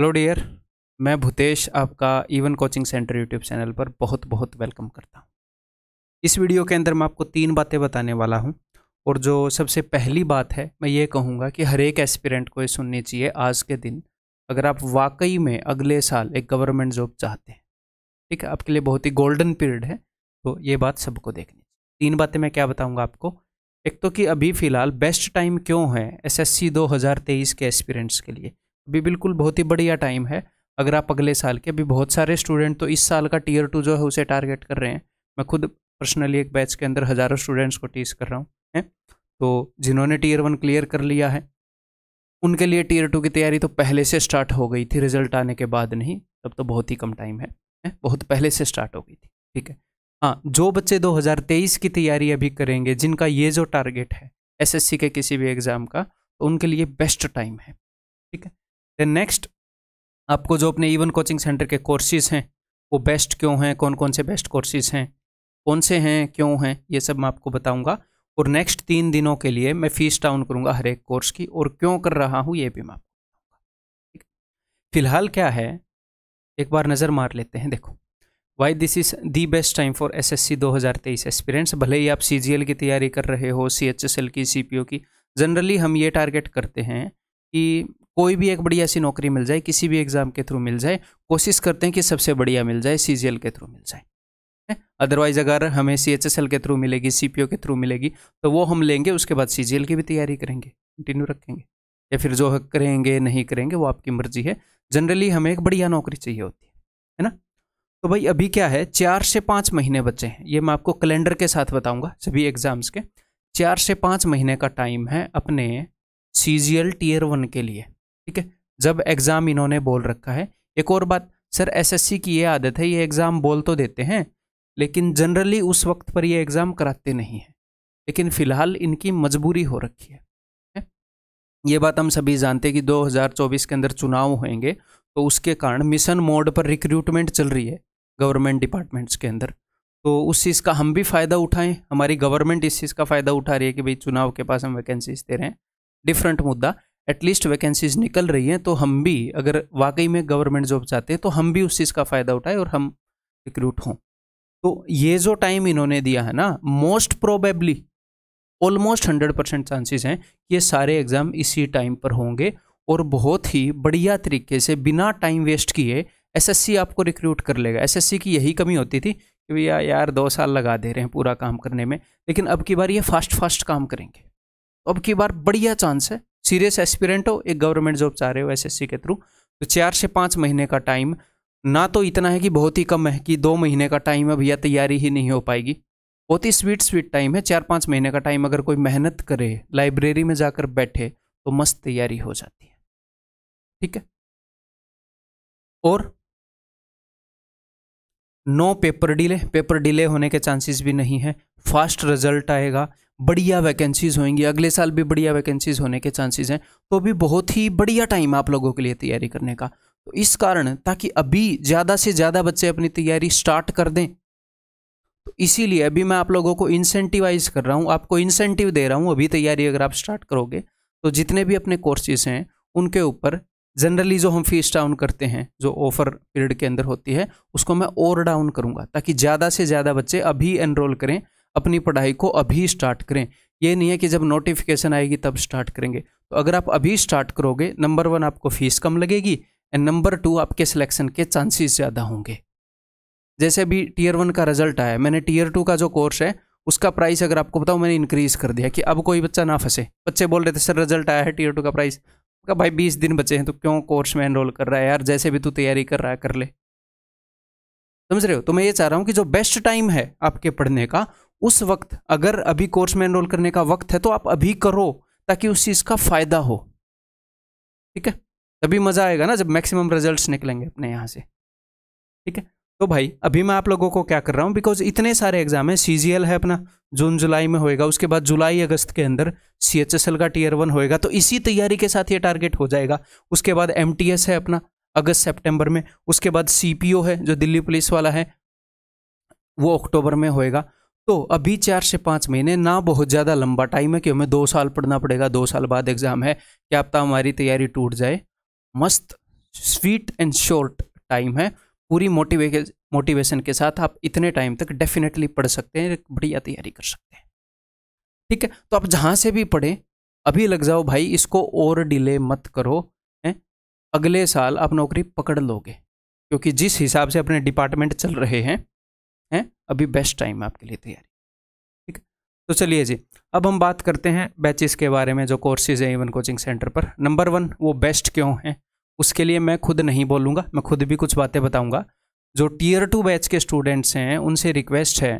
Hello dear मैं भूतेश आपका Even coaching centre YouTube channel पर बहुत बहुत वेलकम करता हूँ इस वीडियो के अंदर मैं आपको तीन बातें बताने वाला हूँ और जो सबसे पहली बात है मैं ये कहूँगा कि हर एक एस्पिरेंट को ये सुननी चाहिए आज के दिन अगर आप वाकई में अगले साल एक गवर्नमेंट जॉब चाहते हैं ठीक है आपके लिए बहुत ही गोल्डन पीरियड है तो ये बात सबको देखनी चाहिए तीन बातें मैं क्या बताऊँगा आपको एक तो कि अभी फ़िलहाल बेस्ट टाइम क्यों है एस एस के एस्पिरेंट्स के लिए भी बिल्कुल बहुत ही बढ़िया टाइम है अगर आप अगले साल के अभी बहुत सारे स्टूडेंट तो इस साल का टीयर टू जो है उसे टारगेट कर रहे हैं मैं खुद पर्सनली एक बैच के अंदर हज़ारों स्टूडेंट्स को टीस कर रहा हूँ हैं तो जिन्होंने टीयर वन क्लियर कर लिया है उनके लिए टीयर टू की तैयारी तो पहले से स्टार्ट हो गई थी रिजल्ट आने के बाद नहीं तब तो बहुत ही कम टाइम है हैं बहुत पहले से स्टार्ट हो गई थी ठीक है हाँ जो बच्चे 2023 की तैयारी अभी करेंगे जिनका ये जो टारगेट है एसएससी के किसी भी एग्ज़ाम का तो उनके लिए बेस्ट टाइम है ठीक है देन नेक्स्ट आपको जो अपने ईवन कोचिंग सेंटर के कोर्सेज हैं वो बेस्ट क्यों हैं कौन कौन से बेस्ट कोर्सेज हैं कौन से हैं क्यों हैं ये सब मैं आपको बताऊंगा और नेक्स्ट तीन दिनों के लिए मैं फीस डाउन करूंगा हर एक कोर्स की और क्यों कर रहा हूँ ये भी मैं आपको बताऊँगा फिलहाल क्या है एक बार नज़र मार लेते हैं देखो why this is the best time for S S C दो हज़ार तेईस एक्सपीरियंस भले ही आप सी जी एल की तैयारी कर रहे हो सी एच एस एल की सी पी ओ की जनरली हम ये टारगेट करते हैं कि कोई भी एक बढ़िया सी नौकरी मिल जाए किसी भी एग्ज़ाम के थ्रू मिल जाए कोशिश करते हैं कि सबसे बढ़िया मिल जाए सी के थ्रू मिल जाए अदरवाइज़ अगर हमें सी के थ्रू मिलेगी सी के थ्रू मिलेगी तो वो हम लेंगे उसके बाद सी की भी तैयारी करेंगे कंटिन्यू रखेंगे या फिर जो करेंगे नहीं करेंगे वो आपकी मर्जी है जनरली हमें एक बढ़िया नौकरी चाहिए होती है है ना तो भाई अभी क्या है चार से पाँच महीने बचे हैं ये मैं आपको कैलेंडर के साथ बताऊंगा सभी एग्ज़ाम्स के चार से पाँच महीने का टाइम है अपने सी टीयर वन के लिए ठीक है जब एग्ज़ाम इन्होंने बोल रखा है एक और बात सर एसएससी की ये आदत है ये एग्ज़ाम बोल तो देते हैं लेकिन जनरली उस वक्त पर ये एग्ज़ाम कराते नहीं हैं लेकिन फ़िलहाल इनकी मजबूरी हो रखी है ये बात हम सभी जानते हैं कि 2024 के अंदर चुनाव होंगे तो उसके कारण मिशन मोड पर रिक्रूटमेंट चल रही है गवर्नमेंट डिपार्टमेंट्स के अंदर तो उस चीज़ का हम भी फ़ायदा उठाएं हमारी गवर्नमेंट इस चीज़ का फ़ायदा उठा रही है कि भाई चुनाव के पास हम वैकेंसीज दे रहे हैं डिफरेंट मुद्दा एटलीस्ट वैकेंसीज निकल रही हैं तो हम भी अगर वाकई में गवर्नमेंट जॉब चाहते हैं तो हम भी उस चीज़ का फ़ायदा उठाएं और हम रिक्रूट हों तो ये जो टाइम इन्होंने दिया है ना most probably almost hundred percent chances हैं कि ये सारे एग्ज़ाम इसी टाइम पर होंगे और बहुत ही बढ़िया तरीके से बिना टाइम वेस्ट किए एसएससी आपको रिक्रूट कर लेगा एसएससी की यही कमी होती थी कि भैया यार दो साल लगा दे रहे हैं पूरा काम करने में लेकिन अब की बार ये फास्ट फास्ट काम करेंगे अब की बार बढ़िया चांस है सीरियस एस्पिरेंट हो एक गवर्नमेंट जॉब चाह रहे हो एसएससी के थ्रू तो चार से पाँच महीने का टाइम ना तो इतना है कि बहुत ही कम है कि दो महीने का टाइम है भैया तैयारी ही नहीं हो पाएगी बहुत ही स्वीट स्वीट टाइम है चार पाँच महीने का टाइम अगर कोई मेहनत करे लाइब्रेरी में जाकर बैठे तो मस्त तैयारी हो जाती है ठीक है और no paper delay paper delay होने के चांसेस भी नहीं है फास्ट रिजल्ट आएगा बढ़िया वैकेंसीज होंगी अगले साल भी बढ़िया वैकेंसीज होने के चांसेस हैं तो भी बहुत ही बढ़िया टाइम आप लोगों के लिए तैयारी करने का तो इस कारण ताकि अभी ज़्यादा से ज़्यादा बच्चे अपनी तैयारी स्टार्ट कर दें तो इसीलिए अभी मैं आप लोगों को इंसेंटिवाइज कर रहा हूँ आपको इंसेंटिव दे रहा हूँ अभी तैयारी अगर आप स्टार्ट करोगे तो जितने भी अपने कोर्सेज हैं उनके ऊपर जनरली जो हम फीस डाउन करते हैं जो ऑफर पीरियड के अंदर होती है उसको मैं और डाउन करूँगा ताकि ज़्यादा से ज़्यादा बच्चे अभी एनरोल करें अपनी पढ़ाई को अभी स्टार्ट करें ये नहीं है कि जब नोटिफिकेशन आएगी तब स्टार्ट करेंगे तो अगर आप अभी स्टार्ट करोगे नंबर वन आपको फीस कम लगेगी एंड नंबर टू आपके सिलेक्शन के चांसेस ज़्यादा होंगे जैसे अभी टीयर वन का रिजल्ट आया मैंने टीयर टू का जो कोर्स है उसका प्राइस अगर आपको बताऊँ मैंने इंक्रीज़ कर दिया कि अब कोई बच्चा ना फंसे बच्चे बोल रहे थे सर रिजल्ट आया है टीयर टू का प्राइस कहा भाई बीस दिन बचे हैं तो क्यों कोर्स में एनरोल कर रहा है यार जैसे भी तू तैयारी कर रहा है कर ले समझ रहे हो तो मैं ये चाह रहा हूँ कि जो बेस्ट टाइम है आपके पढ़ने का उस वक्त अगर अभी कोर्स में एनरोल करने का वक्त है तो आप अभी करो ताकि उस चीज़ का फ़ायदा हो ठीक है तभी मज़ा आएगा ना जब मैक्सिमम रिजल्ट्स निकलेंगे अपने यहाँ से ठीक है तो भाई अभी मैं आप लोगों को क्या कर रहा हूँ बिकॉज इतने सारे एग्जाम हैं सी है अपना जून जुलाई में होएगा उसके बाद जुलाई अगस्त के अंदर सी का टीयर वन होएगा तो इसी तैयारी के साथ ये टारगेट हो जाएगा उसके बाद एम है अपना अगस्त सेप्टेम्बर में उसके बाद ओ है जो दिल्ली पुलिस वाला है वो अक्टूबर में होएगा तो अभी चार से पाँच महीने ना बहुत ज़्यादा लंबा टाइम है कि हमें दो साल पढ़ना पड़ेगा दो साल बाद एग्ज़ाम है क्या आप तो हमारी तैयारी टूट जाए मस्त स्वीट एंड शॉर्ट टाइम है पूरी मोटिवे मोटिवेशन के साथ आप इतने टाइम तक डेफिनेटली पढ़ सकते हैं बढ़िया तैयारी कर सकते हैं ठीक है तो आप जहाँ से भी पढ़ें अभी लग जाओ भाई इसको और डिले मत करो हैं अगले साल आप नौकरी पकड़ लोगे क्योंकि जिस हिसाब से अपने डिपार्टमेंट चल रहे हैं हैं अभी बेस्ट टाइम है आपके लिए तैयारी ठीक है तो चलिए जी अब हम बात करते हैं बैचेस के बारे में जो कोर्सेज हैं इवन कोचिंग सेंटर पर नंबर वन वो बेस्ट क्यों हैं उसके लिए मैं खुद नहीं बोलूँगा मैं खुद भी कुछ बातें बताऊँगा जो टीयर टू बैच के स्टूडेंट्स हैं उनसे रिक्वेस्ट है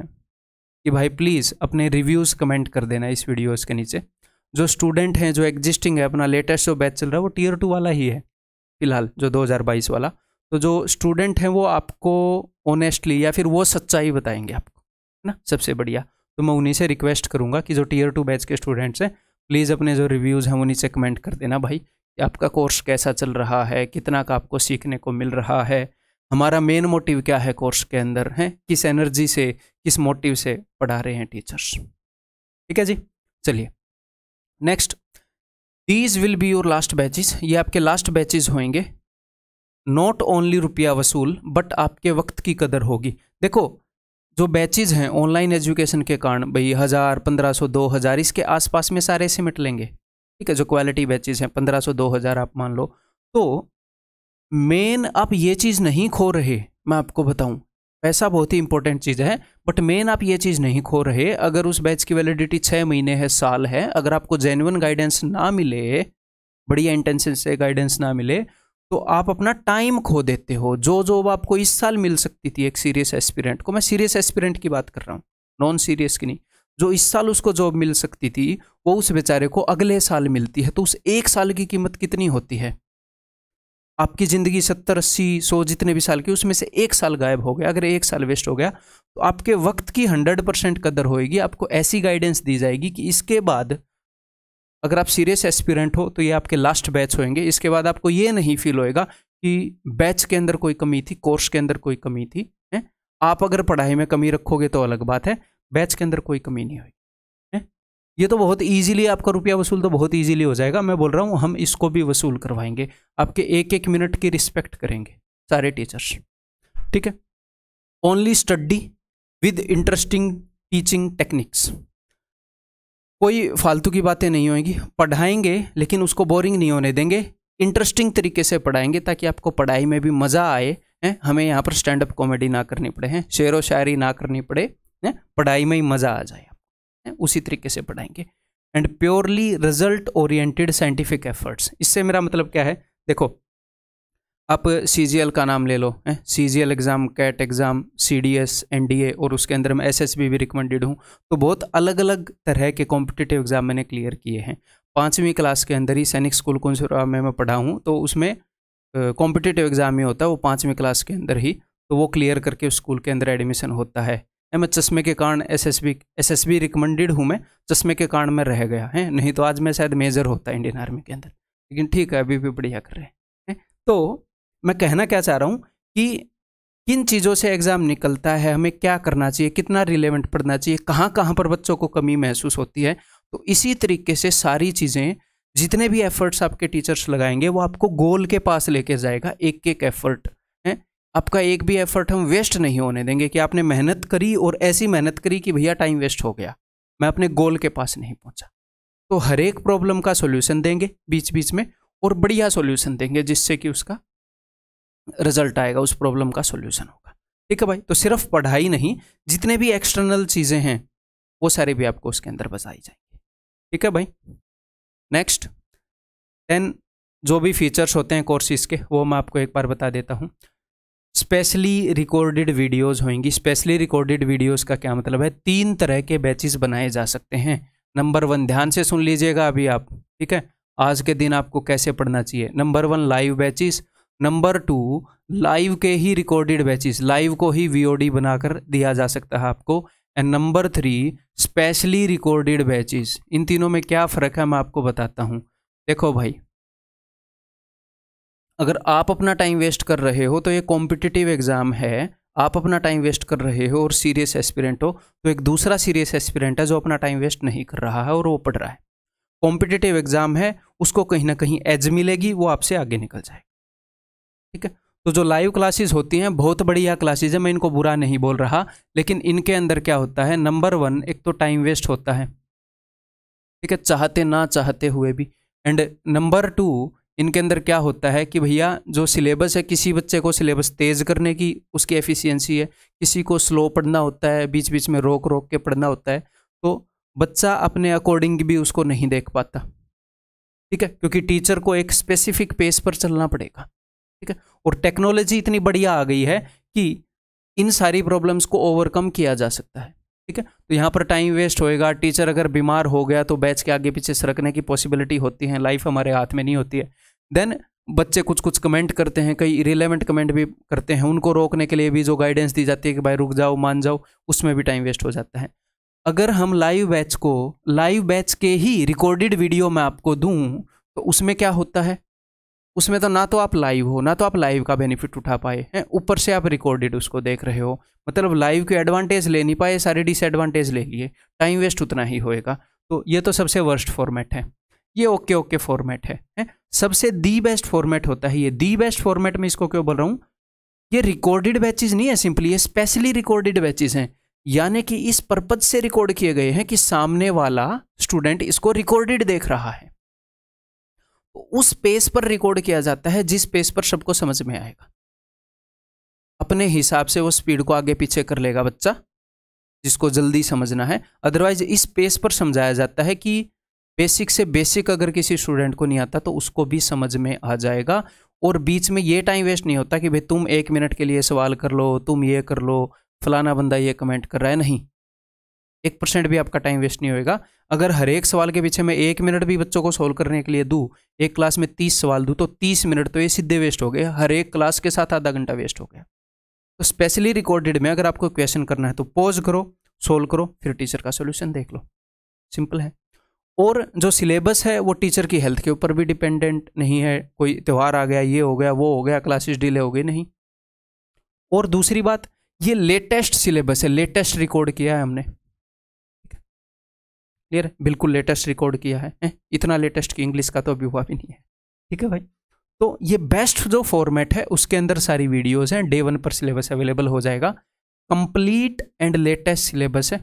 कि भाई प्लीज़ अपने रिव्यूज़ कमेंट कर देना इस वीडियोज़ के नीचे जो स्टूडेंट हैं जो एग्जिस्टिंग है अपना लेटेस्ट जो बैच चल रहा है वो टीयर टू वाला ही है फिलहाल जो 2022 वाला तो जो स्टूडेंट हैं वो आपको ऑनेस्टली या फिर वो सच्चाई बताएंगे आपको है ना सबसे बढ़िया तो मैं उन्हीं से रिक्वेस्ट करूँगा कि जो टीयर टू बैच के स्टूडेंट्स हैं प्लीज़ अपने जो रिव्यूज़ हैं वो नीचे कमेंट कर देना भाई आपका कोर्स कैसा चल रहा है कितना का आपको सीखने को मिल रहा है हमारा मेन मोटिव क्या है कोर्स के अंदर है किस एनर्जी से किस मोटिव से पढ़ा रहे हैं टीचर्स ठीक है जी चलिए next these will be your last batches ये आपके लास्ट बैचेज होंगे नॉट ओनली रुपया वसूल बट आपके वक्त की कदर होगी देखो जो बैचेज हैं ऑनलाइन एजुकेशन के कारण भाई हज़ार पंद्रह सौ दो हज़ार इसके आसपास में सारे सिमट लेंगे ठीक है जो क्वालिटी बैचेज हैं पंद्रह सौ दो हज़ार आप मान लो तो मेन आप ये चीज़ नहीं खो रहे मैं आपको बताऊं पैसा बहुत ही इंपॉर्टेंट चीज़ है बट मेन आप ये चीज़ नहीं खो रहे अगर उस बैच की वैलिडिटी छः महीने है साल है अगर आपको जेन्युन गाइडेंस ना मिले बढ़िया इंटेंशन से गाइडेंस ना मिले तो आप अपना टाइम खो देते हो जो जो आपको इस साल मिल सकती थी एक सीरियस एस्पिरेंट को मैं सीरियस एस्पिरेंट की बात कर रहा हूँ नॉन सीरियस की नहीं जो इस साल उसको जॉब मिल सकती थी वो उस बेचारे को अगले साल मिलती है तो उस एक साल की कीमत कितनी होती है आपकी ज़िंदगी सत्तर अस्सी सौ जितने भी साल की उसमें से एक साल गायब हो गया अगर एक साल वेस्ट हो गया तो आपके वक्त की हंड्रेड परसेंट कदर होएगी आपको ऐसी गाइडेंस दी जाएगी कि इसके बाद अगर आप सीरियस एस्पिरेंट हो तो ये आपके लास्ट बैच होंगे इसके बाद आपको ये नहीं फील होएगा कि बैच के अंदर कोई कमी थी कोर्स के अंदर कोई कमी थी है आप अगर पढ़ाई में कमी रखोगे तो अलग बात है बैच के अंदर कोई कमी नहीं हुई ये तो बहुत इजीली आपका रुपया वसूल तो बहुत इजीली हो जाएगा मैं बोल रहा हूँ हम इसको भी वसूल करवाएंगे आपके एक एक मिनट की रिस्पेक्ट करेंगे सारे टीचर्स ठीक है only study with interesting teaching techniques कोई फालतू की बातें नहीं होंगी पढ़ाएंगे लेकिन उसको बोरिंग नहीं होने देंगे इंटरेस्टिंग तरीके से पढ़ाएंगे ताकि आपको पढ़ाई में भी मज़ा आए हैं हमें यहाँ पर स्टैंड अप कॉमेडी ना करनी पड़े हैं शेर व शायरी ना करनी पड़े है पढ़ाई में ही मज़ा आ जाए उसी तरीके से पढ़ाएंगे and purely result oriented scientific efforts इससे मेरा मतलब क्या है देखो आप सी का नाम ले लो C G exam CAT exam C D S N D A और उसके अंदर मैं एस एस बी भी रिकमेंडेड हूँ तो बहुत अलग अलग तरह के कॉम्पिटिटिव एग्ज़ाम मैंने क्लियर किए हैं पाँचवीं क्लास के अंदर ही सैनिक स्कूल कुंसुरा में मैं पढ़ा हूँ तो उसमें कॉम्पिटिटिव एग्ज़ाम ही होता है वो पाँचवीं क्लास के अंदर ही तो वो क्लियर करके उस स्कूल के अंदर एडमिशन होता है मैं चश्मे के कारण S S B S S B recommended हूँ मैं चश्मे के कारण मैं रह गया है नहीं तो आज मैं शायद मेजर होता इंडियन आर्मी के अंदर लेकिन ठीक है अभी भी बढ़िया कर रहे हैं है? तो मैं कहना क्या चाह रहा हूँ कि किन चीज़ों से एग्ज़ाम निकलता है हमें क्या करना चाहिए कितना रिलेवेंट पढ़ना चाहिए कहाँ कहाँ पर बच्चों को कमी महसूस होती है तो इसी तरीके से सारी चीज़ें जितने भी एफर्ट्स आपके टीचर्स लगाएंगे वो आपको गोल के पास लेके जाएगा एक एक एफर्ट आपका एक भी एफर्ट हम वेस्ट नहीं होने देंगे कि आपने मेहनत करी और ऐसी मेहनत करी कि भैया टाइम वेस्ट हो गया मैं अपने गोल के पास नहीं पहुंचा तो हर एक प्रॉब्लम का सोल्यूशन देंगे बीच बीच में और बढ़िया सोल्यूशन देंगे जिससे कि उसका रिजल्ट आएगा उस प्रॉब्लम का सोल्यूशन होगा ठीक है भाई तो सिर्फ पढ़ाई नहीं जितने भी एक्सटर्नल चीज़ें हैं वो सारे भी आपको उसके अंदर बताई जाएंगे ठीक है भाई नेक्स्ट देन जो भी फीचर्स होते हैं कोर्सेज के वो मैं आपको एक बार बता देता हूँ स्पेशली रिकॉर्डेड वीडियोस होंगी स्पेशली रिकॉर्डेड वीडियोस का क्या मतलब है तीन तरह के बैचेस बनाए जा सकते हैं नंबर वन ध्यान से सुन लीजिएगा अभी आप ठीक है आज के दिन आपको कैसे पढ़ना चाहिए number one live batches number two live के ही रिकॉर्डेड बैचेस लाइव को ही वी बनाकर दिया जा सकता है आपको and number three specially recorded batches इन तीनों में क्या फ़र्क है मैं आपको बताता हूँ देखो भाई अगर आप अपना टाइम वेस्ट कर रहे हो तो ये कॉम्पिटिटिव एग्ज़ाम है आप अपना टाइम वेस्ट कर रहे हो और सीरियस एस्पिरेंट हो तो एक दूसरा सीरियस एस्पिरेंट है जो अपना टाइम वेस्ट नहीं कर रहा है और वो पढ़ रहा है कॉम्पिटिटिव एग्ज़ाम है उसको कहीं ना कहीं एज मिलेगी वो आपसे आगे निकल जाएगी ठीक है तो जो लाइव क्लासेस होती हैं बहुत बढ़िया क्लासेज है मैं इनको बुरा नहीं बोल रहा लेकिन इनके अंदर क्या होता है नंबर वन एक तो टाइम वेस्ट होता है ठीक है चाहते ना चाहते हुए भी एंड नंबर टू इनके अंदर क्या होता है कि भैया जो सिलेबस है किसी बच्चे को सिलेबस तेज़ करने की उसकी एफिशिएंसी है किसी को स्लो पढ़ना होता है बीच बीच में रोक रोक के पढ़ना होता है तो बच्चा अपने अकॉर्डिंग भी उसको नहीं देख पाता ठीक है क्योंकि टीचर को एक स्पेसिफिक पेस पर चलना पड़ेगा ठीक है और टेक्नोलॉजी इतनी बढ़िया आ गई है कि इन सारी प्रॉब्लम्स को ओवरकम किया जा सकता है ठीक है तो यहाँ पर टाइम वेस्ट होएगा टीचर अगर बीमार हो गया तो बैच के आगे पीछे सरकने की पॉसिबिलिटी होती है लाइफ हमारे हाथ में नहीं होती है देन बच्चे कुछ कुछ कमेंट करते हैं कई रिलेवेंट कमेंट भी करते हैं उनको रोकने के लिए भी जो गाइडेंस दी जाती है कि भाई रुक जाओ मान जाओ उसमें भी टाइम वेस्ट हो जाता है अगर हम लाइव बैच को लाइव बैच के ही रिकॉर्डेड वीडियो मैं आपको दूँ तो उसमें क्या होता है उसमें तो ना तो आप लाइव हो ना तो आप लाइव का बेनिफिट उठा पाए हैं ऊपर से आप रिकॉर्डेड उसको देख रहे हो मतलब लाइव के एडवांटेज ले नहीं पाए सारे डिसएडवांटेज ले लिए टाइम वेस्ट उतना ही होएगा तो ये तो सबसे वर्स्ट फॉर्मेट है ये ओके ओके फॉर्मेट है, सबसे दी बेस्ट फॉर्मेट होता है ये दी बेस्ट फॉर्मेट में इसको क्यों बोल रहा हूँ ये रिकॉर्डेड बैचेज नहीं है सिंपली ये स्पेशली रिकॉर्डेड बैचेज हैं यानी कि इस पर्पज से रिकॉर्ड किए गए हैं कि सामने वाला स्टूडेंट इसको रिकॉर्डेड देख रहा है उस पेज पर रिकॉर्ड किया जाता है जिस पेज पर सबको समझ में आएगा अपने हिसाब से वो स्पीड को आगे पीछे कर लेगा बच्चा जिसको जल्दी समझना है अदरवाइज इस पेज पर समझाया जाता है कि बेसिक से बेसिक अगर किसी स्टूडेंट को नहीं आता तो उसको भी समझ में आ जाएगा और बीच में ये टाइम वेस्ट नहीं होता कि भाई तुम एक मिनट के लिए सवाल कर लो तुम ये कर लो फलाना बंदा ये कमेंट कर रहा है नहीं एक परसेंट भी आपका टाइम वेस्ट नहीं होएगा अगर हर एक सवाल के पीछे मैं एक मिनट भी बच्चों को सोल्व करने के लिए दूँ एक क्लास में तीस सवाल दूँ तो तीस मिनट तो ये सीधे वेस्ट हो गए हर एक क्लास के साथ आधा घंटा वेस्ट हो गया तो स्पेशली रिकॉर्डेड में अगर आपको क्वेश्चन करना है तो पॉज करो सोल्व करो फिर टीचर का सोल्यूशन देख लो सिंपल है और जो सिलेबस है वो टीचर की हेल्थ के ऊपर भी डिपेंडेंट नहीं है कोई त्यौहार आ गया ये हो गया वो हो गया क्लासेस डिले हो गई नहीं और दूसरी बात ये लेटेस्ट सिलेबस है लेटेस्ट रिकॉर्ड किया है हमने क्लियर बिल्कुल लेटेस्ट रिकॉर्ड किया है इतना लेटेस्ट कि इंग्लिश का तो अभी हुआ भी नहीं है ठीक है भाई तो ये बेस्ट जो फॉर्मेट है उसके अंदर सारी वीडियोज हैं डे वन पर सिलेबस अवेलेबल हो जाएगा कंप्लीट एंड लेटेस्ट सिलेबस है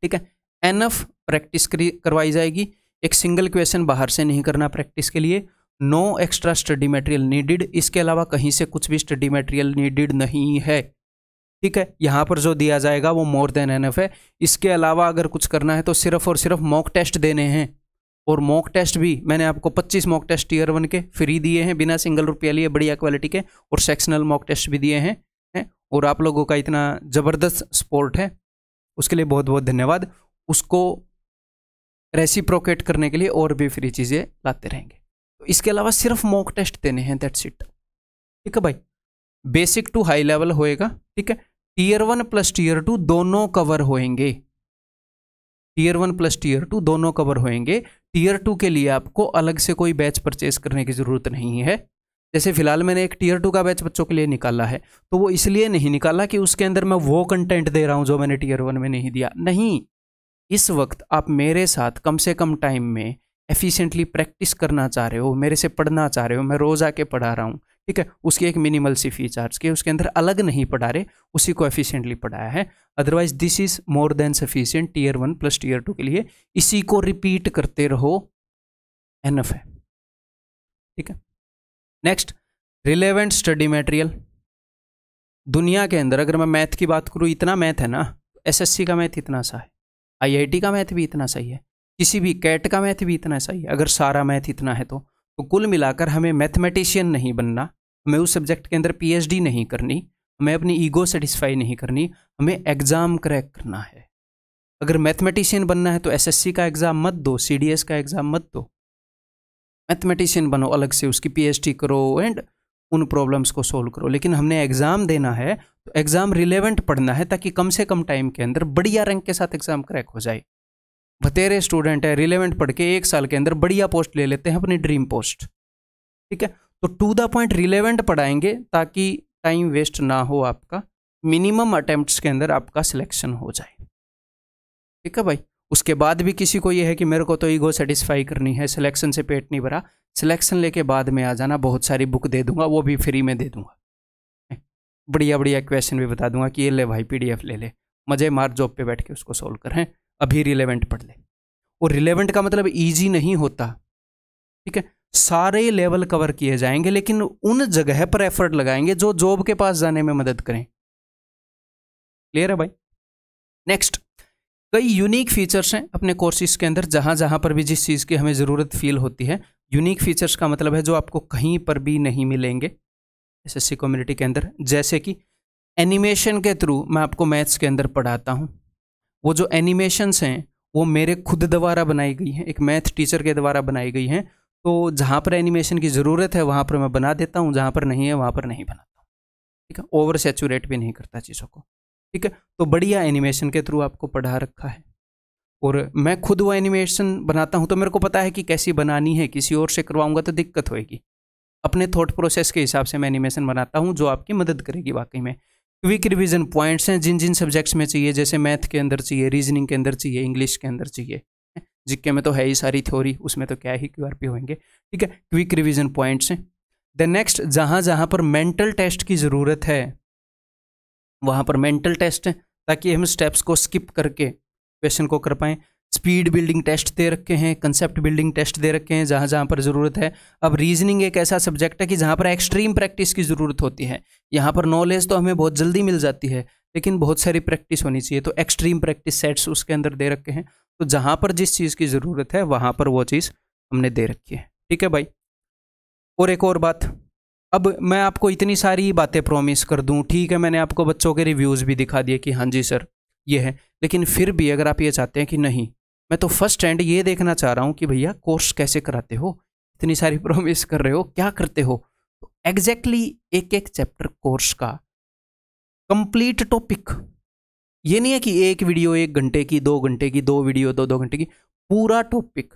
ठीक है एनफ प्रैक्टिस करवाई जाएगी एक सिंगल क्वेश्चन बाहर से नहीं करना प्रैक्टिस के लिए no extra study material needed इसके अलावा कहीं से कुछ भी स्टडी मटेरियल नीडिड नहीं है ठीक है यहाँ पर जो दिया जाएगा वो मोर देन एनफ है इसके अलावा अगर कुछ करना है तो सिर्फ और सिर्फ मॉक टेस्ट देने हैं और मॉक टेस्ट भी मैंने आपको 25 मॉक टेस्ट ईयर वन के फ्री दिए हैं बिना सिंगल रुपया लिए बढ़िया क्वालिटी के और सेक्शनल मॉक टेस्ट भी दिए हैं है? और आप लोगों का इतना ज़बरदस्त सपोर्ट है उसके लिए बहुत बहुत धन्यवाद उसको रेसिप्रोकेट करने के लिए और भी फ्री चीज़ें लाते रहेंगे तो इसके अलावा सिर्फ मॉक टेस्ट देने हैं दैट्स इट ठीक है भाई बेसिक टू हाई लेवल होएगा ठीक है tier one plus tier two दोनों कवर होएंगे tier one plus tier two दोनों कवर होएंगे टीयर टू के लिए आपको अलग से कोई बैच परचेज करने की ज़रूरत नहीं है जैसे फिलहाल मैंने एक टीयर टू का बैच बच्चों के लिए निकाला है तो वो इसलिए नहीं निकाला कि उसके अंदर मैं वो कंटेंट दे रहा हूँ जो मैंने टीयर वन में नहीं दिया नहीं इस वक्त आप मेरे साथ कम से कम टाइम में एफिशिएंटली प्रैक्टिस करना चाह रहे हो मेरे से पढ़ना चाह रहे हो मैं रोज़ आके पढ़ा रहा हूँ ठीक है उसकी एक मिनिमल सी फी चार्ज की उसके अंदर अलग नहीं पढ़ा रहे उसी को एफिशिएंटली पढ़ाया है otherwise this is more than sufficient tier one plus tier two के लिए इसी को रिपीट करते रहो एफ है ठीक है नेक्स्ट रिलेवेंट स्टडी मटेरियल दुनिया के अंदर अगर मैं मैथ की बात करूँ इतना मैथ है ना एसएससी का मैथ इतना सा है आईआईटी का मैथ भी इतना सही है किसी भी कैट का मैथ भी इतना सही है अगर सारा मैथ इतना है तो तो कुल मिलाकर हमें मैथमेटिशियन नहीं बनना हमें उस सब्जेक्ट के अंदर पीएचडी नहीं करनी हमें अपनी ईगो सेटिस्फाई नहीं करनी हमें एग्ज़ाम क्रैक करना है अगर मैथमेटिशियन बनना है तो एसएससी का एग्ज़ाम मत दो सीडीएस का एग्ज़ाम मत दो मैथमेटिशियन बनो अलग से उसकी पीएचडी करो एंड उन प्रॉब्लम्स को सोल्व करो लेकिन हमने एग्ज़ाम देना है तो एग्ज़ाम रिलेवेंट पढ़ना है ताकि कम से कम टाइम के अंदर बढ़िया रैंक के साथ एग्ज़ाम क्रैक हो जाए बतेरे स्टूडेंट है रिलेवेंट पढ़ के एक साल के अंदर बढ़िया पोस्ट ले लेते हैं अपनी ड्रीम पोस्ट ठीक है तो टू द पॉइंट रिलेवेंट पढ़ाएंगे ताकि टाइम वेस्ट ना हो आपका मिनिमम अटेम्प्ट्स के अंदर आपका सिलेक्शन हो जाए ठीक है भाई उसके बाद भी किसी को ये है कि मेरे को तो ईगो सेटिस्फाई करनी है सिलेक्शन से पेट नहीं भरा सिलेक्शन लेके बाद में आ जाना बहुत सारी बुक दे दूंगा वो भी फ्री में दे दूंगा बढ़िया बढ़िया क्वेश्चन भी बता दूंगा कि ये ले भाई पीडीएफ ले ले मज़े मार जॉब पे बैठ के उसको सोल्व करें अभी रिलेवेंट पढ़ ले और रिलेवेंट का मतलब ईजी नहीं होता ठीक है सारे लेवल कवर किए जाएंगे लेकिन उन जगह पर एफर्ट लगाएंगे जो जॉब के पास जाने में मदद करें क्लियर है भाई नेक्स्ट कई यूनिक फीचर्स हैं अपने कोर्सेज के अंदर जहाँ जहाँ पर भी जिस चीज़ की हमें ज़रूरत फील होती है यूनिक फीचर्स का मतलब है जो आपको कहीं पर भी नहीं मिलेंगे एसएससी कम्युनिटी के अंदर जैसे कि एनिमेशन के थ्रू मैं आपको मैथ्स के अंदर पढ़ाता हूँ वो जो एनिमेशंस हैं वो मेरे खुद द्वारा बनाई गई हैं एक मैथ टीचर के द्वारा बनाई गई हैं तो जहाँ पर एनिमेशन की ज़रूरत है वहाँ पर मैं बना देता हूँ जहाँ पर नहीं है वहाँ पर नहीं बनाता हूँ ठीक है ओवर सेचूरेट भी नहीं करता चीज़ों को ठीक है तो बढ़िया एनिमेशन के थ्रू आपको पढ़ा रखा है और मैं खुद वो एनिमेशन बनाता हूँ तो मेरे को पता है कि कैसी बनानी है किसी और से करवाऊँगा तो दिक्कत होएगी अपने थॉट प्रोसेस के हिसाब से मैं एनिमेशन बनाता हूँ जो आपकी मदद करेगी वाकई में क्विक रिविजन पॉइंट्स हैं जिन जिन सब्जेक्ट्स में चाहिए जैसे मैथ के अंदर चाहिए रीजनिंग के अंदर चाहिए इंग्लिश के अंदर चाहिए जिक्के में तो है ही सारी थ्योरी उसमें तो क्या ही क्यू आर पी होंगे ठीक है क्विक रिविजन पॉइंट्स हैं द नेक्स्ट जहाँ जहाँ पर मेंटल टेस्ट की ज़रूरत है वहाँ पर मेंटल टेस्ट हैं ताकि हम स्टेप्स को स्किप करके क्वेश्चन को कर पाएँ स्पीड बिल्डिंग टेस्ट दे रखे हैं कंसेप्ट बिल्डिंग टेस्ट दे रखे हैं जहाँ जहाँ पर ज़रूरत है अब रीजनिंग एक ऐसा सब्जेक्ट है कि जहाँ पर एक्सट्रीम प्रैक्टिस की ज़रूरत होती है यहाँ पर नॉलेज तो हमें बहुत जल्दी मिल जाती है लेकिन बहुत सारी प्रैक्टिस होनी चाहिए तो एक्सट्रीम प्रैक्टिस सेट्स उसके अंदर दे रखे हैं तो जहाँ पर जिस चीज़ की ज़रूरत है वहाँ पर वो चीज़ हमने दे रखी है ठीक है भाई और एक और बात अब मैं आपको इतनी सारी बातें प्रॉमिस कर दूं ठीक है मैंने आपको बच्चों के रिव्यूज़ भी दिखा दिए कि हाँ जी सर ये है लेकिन फिर भी अगर आप ये चाहते हैं कि नहीं मैं तो फर्स्ट हैंड ये देखना चाह रहा हूँ कि भैया कोर्स कैसे कराते हो इतनी सारी प्रॉमिस कर रहे हो क्या करते हो तो एग्जैक्टली एक एक चैप्टर कोर्स का कंप्लीट टॉपिक ये नहीं है कि एक वीडियो एक घंटे की दो घंटे की दो वीडियो दो दो घंटे की पूरा टॉपिक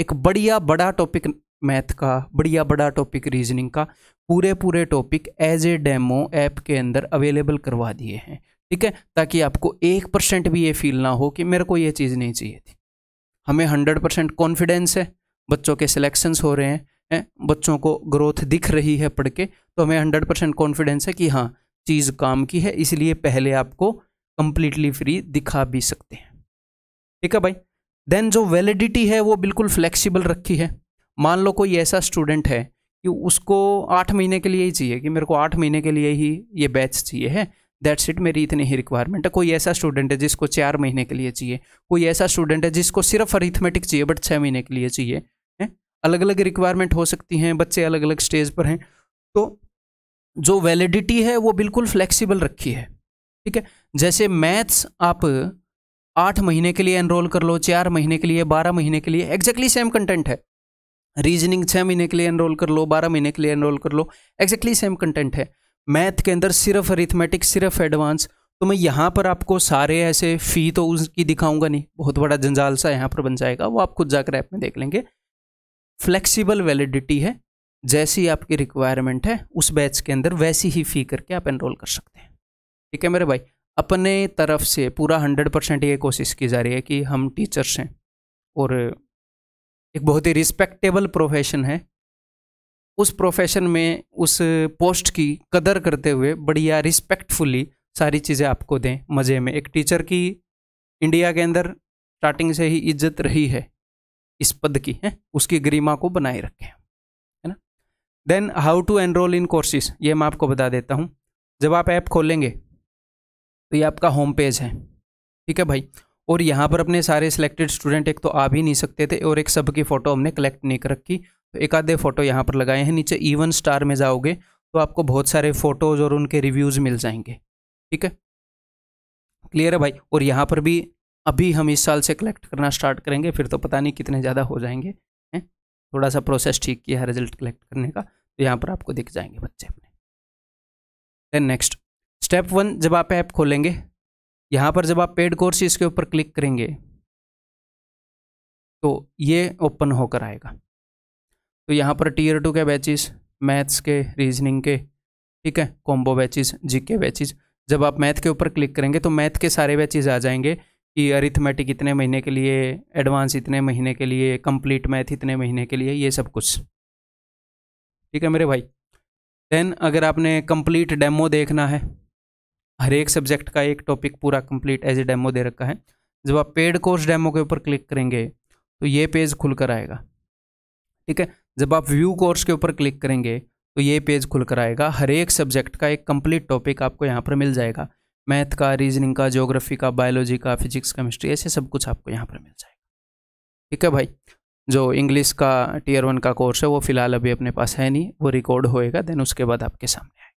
एक बढ़िया बड़ा टॉपिक मैथ का बढ़िया बड़ा टॉपिक रीजनिंग का पूरे पूरे topic as a demo app के अंदर अवेलेबल करवा दिए हैं ठीक है ताकि आपको एक परसेंट भी ये फील ना हो कि मेरे को ये चीज़ नहीं चाहिए थी हमें हंड्रेड परसेंट कॉन्फिडेंस है बच्चों के सिलेक्शंस हो रहे हैं है? बच्चों को ग्रोथ दिख रही है पढ़ के तो हमें हंड्रेड परसेंट कॉन्फिडेंस है कि हाँ चीज़ काम की है इसलिए पहले आपको कंप्लीटली फ्री दिखा भी सकते हैं ठीक है भाई देन जो वैलिडिटी है वो बिल्कुल फ्लेक्सिबल रखी है मान लो कोई ऐसा स्टूडेंट है कि उसको आठ महीने के लिए ही चाहिए कि मेरे को आठ महीने के लिए ही ये बैच चाहिए है दैट्स इट मेरी इतनी ही रिक्वायरमेंट है कोई ऐसा स्टूडेंट है जिसको चार महीने के लिए चाहिए कोई ऐसा स्टूडेंट है जिसको सिर्फ अरिथमेटिक चाहिए बट छः महीने के लिए चाहिए है अलग अलग रिक्वायरमेंट हो सकती हैं बच्चे अलग अलग स्टेज पर हैं तो जो वैलिडिटी है वो बिल्कुल फ्लेक्सिबल रखी है ठीक है जैसे मैथ्स आप आठ महीने के लिए एनरोल कर लो चार महीने के लिए बारह महीने के लिए एग्जैक्टली सेम कंटेंट है रीजनिंग छः महीने के लिए एनरोल कर लो बारह महीने के लिए एनरोल कर लो एक्जैक्टली सेम कंटेंट है मैथ के अंदर सिर्फ अरिथमेटिक सिर्फ एडवांस तो मैं यहाँ पर आपको सारे ऐसे फ़ी तो उसकी दिखाऊंगा नहीं बहुत बड़ा जंजाल सा यहाँ पर बन जाएगा वो आप खुद जाकर ऐप में देख लेंगे फ्लेक्सिबल वैलिडिटी है जैसी आपकी रिक्वायरमेंट है उस बैच के अंदर वैसी ही फ़ी करके आप एनरोल कर सकते हैं ठीक है मेरे भाई अपने तरफ से पूरा हंड्रेड परसेंट ये कोशिश की जा रही है कि हम टीचर्स हैं और एक बहुत ही रिस्पेक्टेबल प्रोफेशन है उस प्रोफेशन में उस पोस्ट की कदर करते हुए बढ़िया रिस्पेक्टफुली सारी चीज़ें आपको दें मज़े में एक टीचर की इंडिया के अंदर स्टार्टिंग से ही इज्जत रही है इस पद की है उसकी गरिमा को बनाए रखें है ना then how to enrol in courses ये मैं आपको बता देता हूँ जब आप ऐप खोलेंगे तो ये आपका होम पेज है ठीक है भाई और यहाँ पर अपने सारे सिलेक्टेड स्टूडेंट एक तो आ भी नहीं सकते थे और एक सब की फ़ोटो हमने कलेक्ट नहीं कर रखी तो एक आधे फ़ोटो यहाँ पर लगाए हैं नीचे ईवन स्टार में जाओगे तो आपको बहुत सारे फ़ोटोज़ और उनके रिव्यूज़ मिल जाएंगे ठीक है क्लियर है भाई और यहाँ पर भी अभी हम इस साल से कलेक्ट करना स्टार्ट करेंगे फिर तो पता नहीं कितने ज़्यादा हो जाएंगे हैं थोड़ा सा प्रोसेस ठीक किया है रिजल्ट कलेक्ट करने का तो यहाँ पर आपको दिख जाएंगे बच्चे अपने देन नेक्स्ट स्टेप वन जब आप ऐप खोलेंगे यहाँ पर जब आप पेड कोर्सेज के ऊपर क्लिक करेंगे तो ये ओपन होकर आएगा तो यहाँ पर टीयर टू के बैचेस मैथ्स के रीजनिंग के ठीक है कॉम्बो बैचेस जी के बैचेज जब आप मैथ के ऊपर क्लिक करेंगे तो मैथ के सारे बैचेज आ जाएंगे कि अरिथमेटिक इतने महीने के लिए एडवांस इतने महीने के लिए कंप्लीट मैथ इतने महीने के लिए ये सब कुछ ठीक है मेरे भाई देन अगर आपने कंप्लीट डेमो देखना है हर एक सब्जेक्ट का एक टॉपिक पूरा कंप्लीट एज ए डेमो दे रखा है जब आप पेड कोर्स डेमो के ऊपर क्लिक करेंगे तो ये पेज खुलकर आएगा ठीक है जब आप व्यू कोर्स के ऊपर क्लिक करेंगे तो ये पेज खुलकर आएगा हर एक सब्जेक्ट का एक कंप्लीट टॉपिक आपको यहाँ पर मिल जाएगा मैथ का रीजनिंग का ज्योग्राफी का बायोलॉजी का फिजिक्स केमिस्ट्री ऐसे सब कुछ आपको यहाँ पर मिल जाएगा ठीक है भाई जो इंग्लिश का टीयर वन का कोर्स है वो फिलहाल अभी अपने पास है नहीं वो रिकॉर्ड होएगा देन उसके बाद आपके सामने आएगा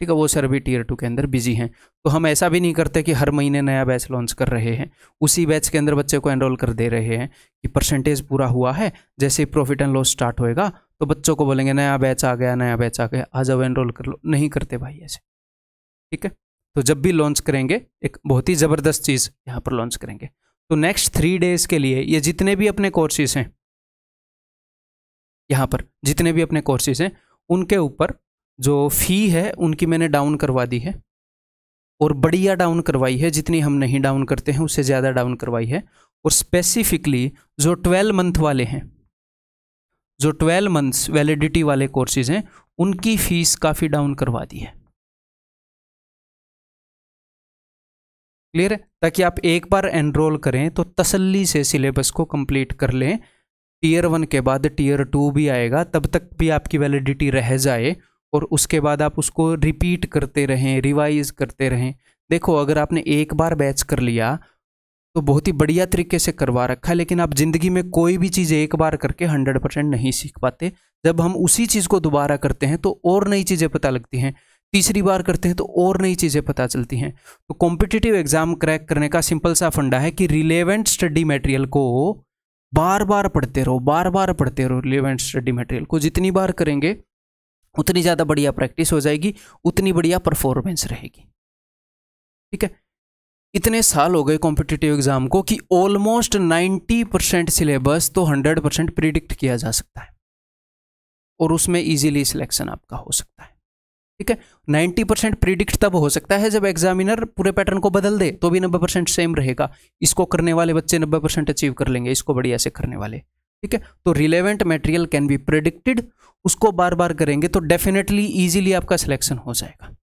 ठीक है वो सर भी टीयर टू के अंदर बिजी हैं तो हम ऐसा भी नहीं करते कि हर महीने नया बैच लॉन्च कर रहे हैं उसी बैच के अंदर बच्चे को एनरोल कर दे रहे हैं कि परसेंटेज पूरा हुआ है जैसे प्रॉफिट एंड लॉस स्टार्ट होएगा तो बच्चों को बोलेंगे नया बैच आ गया नया बैच आ गया आ जाओ एनरोल कर लो नहीं करते भाई ऐसे ठीक है तो जब भी लॉन्च करेंगे एक बहुत ही ज़बरदस्त चीज़ यहाँ पर लॉन्च करेंगे तो नेक्स्ट थ्री डेज के लिए ये जितने भी अपने कोर्सेज हैं यहाँ पर जितने भी अपने कोर्सेज हैं उनके ऊपर जो फ़ी है उनकी मैंने डाउन करवा दी है और बढ़िया डाउन करवाई है जितनी हम नहीं डाउन करते हैं उससे ज़्यादा डाउन करवाई है और स्पेसिफिकली जो ट्वेल्व मंथ वाले हैं जो ट्वेल्व मंथ्स वैलिडिटी वाले कोर्सेज हैं उनकी फ़ीस काफ़ी डाउन करवा दी है क्लियर है ताकि आप एक बार एनरोल करें तो तसल्ली से सिलेबस को कंप्लीट कर लें टीयर वन के बाद टीयर टू भी आएगा तब तक भी आपकी वैलिडिटी रह जाए और उसके बाद आप उसको रिपीट करते रहें रिवाइज करते रहें देखो अगर आपने एक बार बैच कर लिया तो बहुत ही बढ़िया तरीके से करवा रखा है लेकिन आप ज़िंदगी में कोई भी चीज़ एक बार करके हंड्रेड परसेंट नहीं सीख पाते जब हम उसी चीज़ को दोबारा करते हैं तो और नई चीज़ें पता लगती हैं तीसरी बार करते हैं तो और नई चीज़ें पता चलती हैं तो कॉम्पिटिटिव एग्ज़ाम क्रैक करने का सिंपल सा फंडा है कि रिलेवेंट स्टडी मटेरियल को बार बार पढ़ते रहो बार बार पढ़ते रहो रिलेवेंट स्टडी मटेरियल को जितनी बार करेंगे उतनी ज़्यादा बढ़िया प्रैक्टिस हो जाएगी उतनी बढ़िया परफॉर्मेंस रहेगी ठीक है इतने साल हो गए कॉम्पिटिटिव एग्ज़ाम को कि ऑलमोस्ट 90 परसेंट सिलेबस तो 100 परसेंट प्रिडिक्ट किया जा सकता है और उसमें इजीली सिलेक्शन आपका हो सकता है ठीक है 90 परसेंट प्रिडिक्ट तब हो सकता है जब एग्जामिनर पूरे पैटर्न को बदल दे तो भी 90 परसेंट सेम रहेगा इसको करने वाले बच्चे 90 परसेंट अचीव कर लेंगे इसको बढ़िया से करने वाले ठीक है तो relevant material can be predicted उसको बार बार करेंगे तो डेफिनेटली इजीली आपका सिलेक्शन हो जाएगा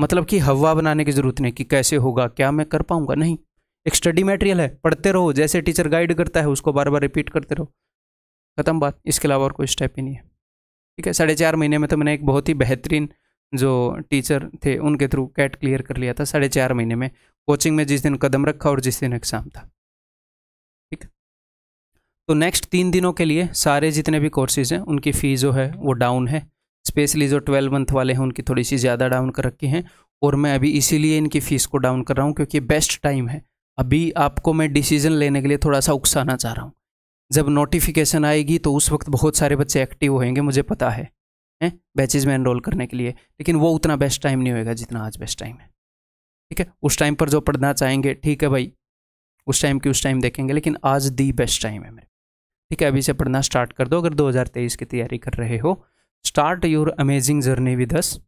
मतलब कि हवा बनाने की ज़रूरत नहीं कि कैसे होगा क्या मैं कर पाऊंगा नहीं एक स्टडी मटेरियल है पढ़ते रहो जैसे टीचर गाइड करता है उसको बार बार रिपीट करते रहो ख़त्म बात इसके अलावा और कोई स्टेप ही नहीं है ठीक है साढ़े चार महीने में तो मैंने एक बहुत ही बेहतरीन जो टीचर थे उनके थ्रू कैट क्लियर कर लिया था साढ़े चार महीने में कोचिंग में जिस दिन कदम रखा और जिस दिन एग्ज़ाम था तो नेक्स्ट तीन दिनों के लिए सारे जितने भी कोर्सेज़ हैं उनकी फ़ीस जो है वो डाउन है स्पेशली जो ट्वेल्व मंथ वाले हैं उनकी थोड़ी सी ज़्यादा डाउन कर रखी हैं और मैं अभी इसीलिए इनकी फ़ीस को डाउन कर रहा हूँ क्योंकि बेस्ट टाइम है अभी आपको मैं डिसीज़न लेने के लिए थोड़ा सा उकसाना चाह रहा हूँ जब नोटिफिकेशन आएगी तो उस वक्त बहुत सारे बच्चे एक्टिव होएंगे मुझे पता है हैं बैचेज में एनरोल करने के लिए लेकिन वो उतना बेस्ट टाइम नहीं होएगा जितना आज बेस्ट टाइम है ठीक है उस टाइम पर जो पढ़ना चाहेंगे ठीक है भाई उस टाइम की उस टाइम देखेंगे लेकिन आज दी बेस्ट टाइम है मेरे ठीक है अभी से पढ़ना स्टार्ट कर दो अगर 2023 की तैयारी कर रहे हो start your amazing journey with us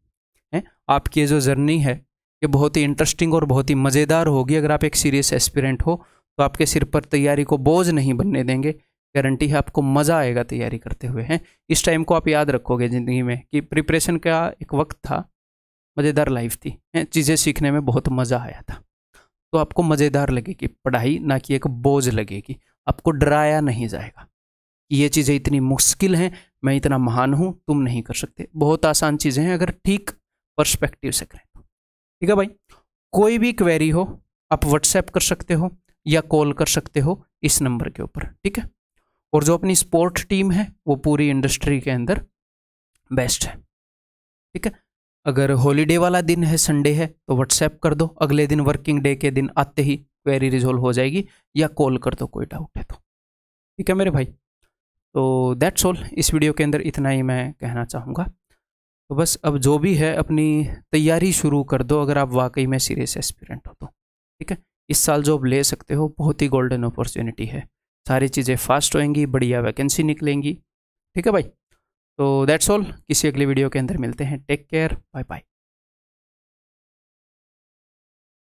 है आपकी जो जर्नी है ये बहुत ही इंटरेस्टिंग और बहुत ही मज़ेदार होगी अगर आप एक सीरियस एस्पिरेंट हो तो आपके सिर पर तैयारी को बोझ नहीं बनने देंगे गारंटी है आपको मज़ा आएगा तैयारी करते हुए हैं इस टाइम को आप याद रखोगे ज़िंदगी में कि प्रिपरेशन का एक वक्त था मज़ेदार लाइफ थी चीज़ें सीखने में बहुत मज़ा आया था तो आपको मज़ेदार लगेगी पढ़ाई ना कि एक बोझ लगेगी आपको डराया नहीं जाएगा ये चीज़ें इतनी मुश्किल हैं मैं इतना महान हूँ तुम नहीं कर सकते बहुत आसान चीज़ें हैं अगर ठीक परस्पेक्टिव से करें तो ठीक है भाई कोई भी क्वेरी हो आप व्हाट्सएप कर सकते हो या कॉल कर सकते हो इस नंबर के ऊपर ठीक है और जो अपनी स्पोर्ट टीम है वो पूरी इंडस्ट्री के अंदर बेस्ट है ठीक है अगर हॉलीडे वाला दिन है संडे है तो व्हाट्सएप कर दो अगले दिन वर्किंग डे के दिन आते ही क्वेरी रिजोल्व हो जाएगी या कॉल कर दो कोई डाउट है तो ठीक है मेरे भाई तो दैट्स ऑल इस वीडियो के अंदर इतना ही मैं कहना चाहूँगा तो बस अब जो भी है अपनी तैयारी शुरू कर दो अगर आप वाकई में सीरियस एस्पिरेंट हो तो ठीक है इस साल जॉब ले सकते हो बहुत ही गोल्डन अपॉर्चुनिटी है सारी चीज़ें फास्ट होएंगी बढ़िया वैकेंसी निकलेंगी ठीक है भाई तो दैट्स ऑल किसी अगले वीडियो के अंदर मिलते हैं टेक केयर बाय बाय